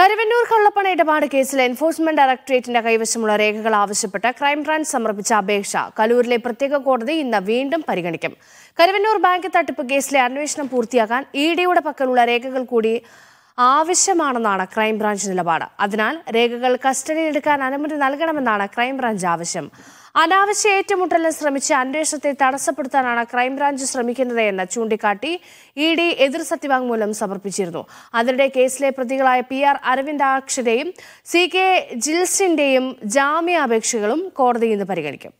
കരുവന്നൂർ കള്ളപ്പണ ഇടപാട് കേസിൽ എൻഫോഴ്സ്മെന്റ് ഡയറക്ടറേറ്റിന്റെ കൈവശമുള്ള രേഖകൾ ആവശ്യപ്പെട്ട് ക്രൈംബ്രാഞ്ച് സമർപ്പിച്ച അപേക്ഷ കലൂരിലെ പ്രത്യേക കോടതി ഇന്ന് വീണ്ടും പരിഗണിക്കും കരുവന്നൂർ ബാങ്ക് തട്ടിപ്പ് കേസിലെ അന്വേഷണം പൂർത്തിയാക്കാൻ ഇ ഡിയുടെ പക്കലുള്ള രേഖകൾ കൂടി ആവശ്യമാണെന്നാണ് ക്രൈംബ്രാഞ്ച് നിലപാട് അതിനാൽ രേഖകൾ കസ്റ്റഡിയിൽ എടുക്കാൻ അനുമതി നൽകണമെന്നാണ് ക്രൈംബ്രാഞ്ച് ആവശ്യം അനാവശ്യ ഏറ്റുമുട്ടലിന് ശ്രമിച്ച് അന്വേഷണത്തെ തടസ്സപ്പെടുത്താനാണ് ക്രൈംബ്രാഞ്ച് ശ്രമിക്കുന്നത് എന്ന് ചൂണ്ടിക്കാട്ടി ഇ ഡി എതിർ സത്യവാങ്മൂലം സമർപ്പിച്ചിരുന്നു അതിനിടെ കേസിലെ പ്രതികളായ പി ആർ അരവിന്ദാക്ഷരെയും സി കെ ജിൽസിന്റെയും ജാമ്യാപേക്ഷകളും കോടതി ഇന്ന് പരിഗണിക്കും